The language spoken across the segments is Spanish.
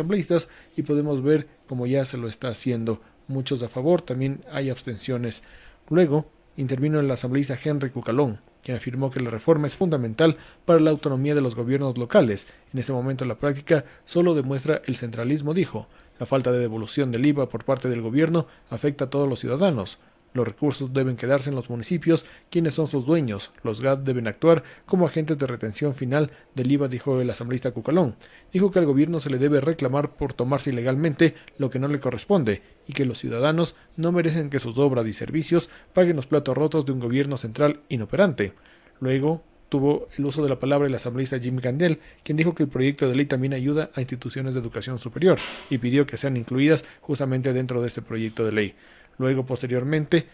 asambleístas y podemos ver cómo ya se lo está haciendo muchos a favor, también hay abstenciones. Luego intervino el asambleísta Henry Cucalón, quien afirmó que la reforma es fundamental para la autonomía de los gobiernos locales. En ese momento la práctica solo demuestra el centralismo, dijo. La falta de devolución del IVA por parte del gobierno afecta a todos los ciudadanos. Los recursos deben quedarse en los municipios, quienes son sus dueños. Los GAD deben actuar como agentes de retención final del IVA, dijo el asambleísta Cucalón. Dijo que al gobierno se le debe reclamar por tomarse ilegalmente lo que no le corresponde y que los ciudadanos no merecen que sus obras y servicios paguen los platos rotos de un gobierno central inoperante. Luego, tuvo el uso de la palabra el asambleísta Jim Candel, quien dijo que el proyecto de ley también ayuda a instituciones de educación superior y pidió que sean incluidas justamente dentro de este proyecto de ley. Luego, posteriormente,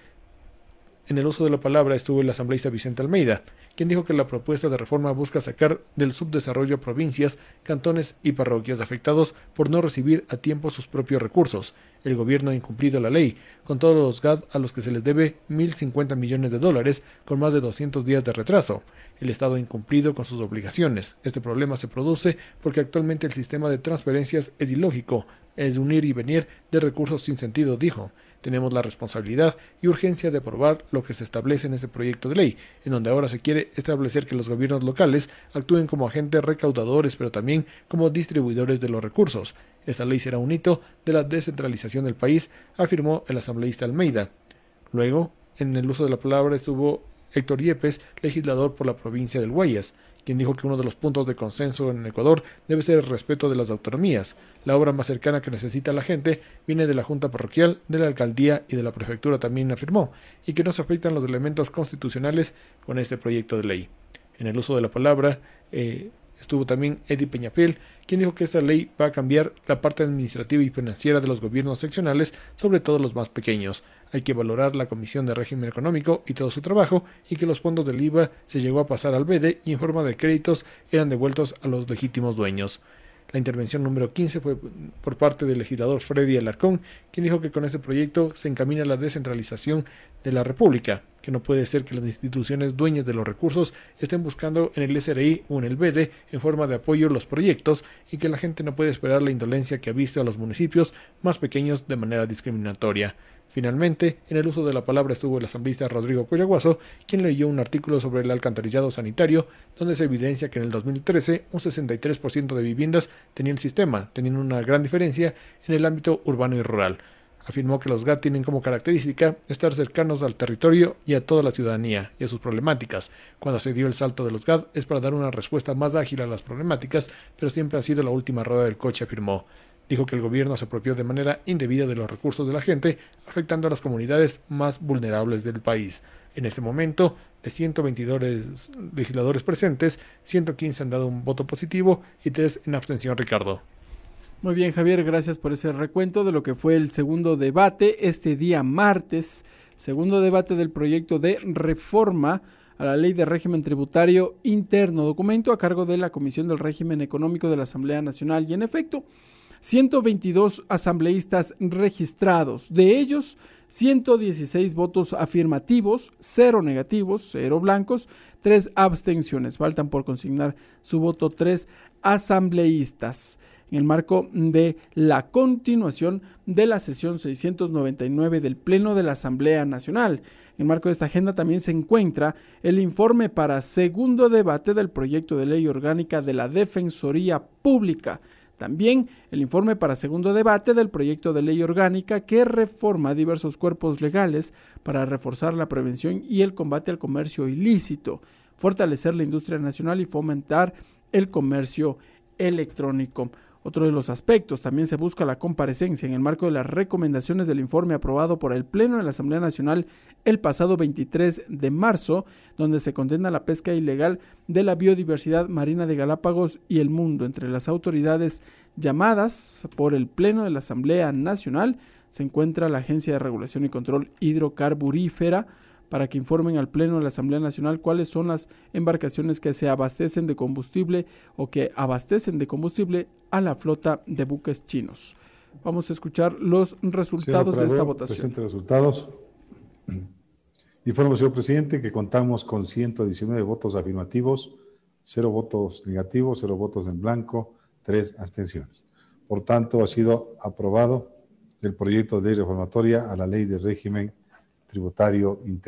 en el uso de la palabra estuvo el asambleísta Vicente Almeida, quien dijo que la propuesta de reforma busca sacar del subdesarrollo provincias, cantones y parroquias afectados por no recibir a tiempo sus propios recursos. El gobierno ha incumplido la ley, con todos los GAD a los que se les debe 1.050 millones de dólares, con más de 200 días de retraso. El Estado ha incumplido con sus obligaciones. Este problema se produce porque actualmente el sistema de transferencias es ilógico, es unir y venir de recursos sin sentido, dijo. Tenemos la responsabilidad y urgencia de aprobar lo que se establece en este proyecto de ley, en donde ahora se quiere establecer que los gobiernos locales actúen como agentes recaudadores, pero también como distribuidores de los recursos. Esta ley será un hito de la descentralización del país, afirmó el asambleísta Almeida. Luego, en el uso de la palabra estuvo Héctor Yepes, legislador por la provincia del Guayas, quien dijo que uno de los puntos de consenso en Ecuador debe ser el respeto de las autonomías. La obra más cercana que necesita la gente viene de la Junta Parroquial, de la Alcaldía y de la Prefectura también afirmó, y que no se afectan los elementos constitucionales con este proyecto de ley. En el uso de la palabra, eh, Estuvo también Eddie Peñafiel, quien dijo que esta ley va a cambiar la parte administrativa y financiera de los gobiernos seccionales, sobre todo los más pequeños. Hay que valorar la Comisión de Régimen Económico y todo su trabajo y que los fondos del IVA se llegó a pasar al BEDE y en forma de créditos eran devueltos a los legítimos dueños. La intervención número 15 fue por parte del legislador Freddy Alarcón, quien dijo que con este proyecto se encamina la descentralización de la República, que no puede ser que las instituciones dueñas de los recursos estén buscando en el SRI o en el BD en forma de apoyo los proyectos y que la gente no puede esperar la indolencia que ha visto a los municipios más pequeños de manera discriminatoria. Finalmente, en el uso de la palabra estuvo el asambleísta Rodrigo Coyaguazo, quien leyó un artículo sobre el alcantarillado sanitario, donde se evidencia que en el 2013 un 63% de viviendas tenía el sistema, teniendo una gran diferencia en el ámbito urbano y rural. Afirmó que los GAT tienen como característica estar cercanos al territorio y a toda la ciudadanía y a sus problemáticas. Cuando se dio el salto de los GAT es para dar una respuesta más ágil a las problemáticas, pero siempre ha sido la última rueda del coche, afirmó. Dijo que el gobierno se apropió de manera indebida de los recursos de la gente, afectando a las comunidades más vulnerables del país. En este momento, de 122 legisladores presentes, 115 han dado un voto positivo y 3 en abstención, Ricardo. Muy bien, Javier, gracias por ese recuento de lo que fue el segundo debate este día martes, segundo debate del proyecto de reforma a la Ley de Régimen Tributario Interno, documento a cargo de la Comisión del Régimen Económico de la Asamblea Nacional. Y en efecto, 122 asambleístas registrados, de ellos 116 votos afirmativos, 0 negativos, 0 blancos, 3 abstenciones. Faltan por consignar su voto 3 asambleístas en el marco de la continuación de la sesión 699 del Pleno de la Asamblea Nacional. En el marco de esta agenda también se encuentra el informe para segundo debate del proyecto de ley orgánica de la Defensoría Pública. También el informe para segundo debate del proyecto de ley orgánica que reforma diversos cuerpos legales para reforzar la prevención y el combate al comercio ilícito, fortalecer la industria nacional y fomentar el comercio electrónico. Otro de los aspectos, también se busca la comparecencia en el marco de las recomendaciones del informe aprobado por el Pleno de la Asamblea Nacional el pasado 23 de marzo, donde se condena la pesca ilegal de la biodiversidad marina de Galápagos y el mundo entre las autoridades llamadas por el Pleno de la Asamblea Nacional se encuentra la Agencia de Regulación y Control Hidrocarburífera, para que informen al Pleno de la Asamblea Nacional cuáles son las embarcaciones que se abastecen de combustible o que abastecen de combustible a la flota de buques chinos. Vamos a escuchar los resultados de esta votación. Presente resultados. Informo, señor presidente, que contamos con 119 votos afirmativos, 0 votos negativos, 0 votos en blanco, 3 abstenciones. Por tanto, ha sido aprobado el proyecto de ley reformatoria a la ley de régimen tributario interno.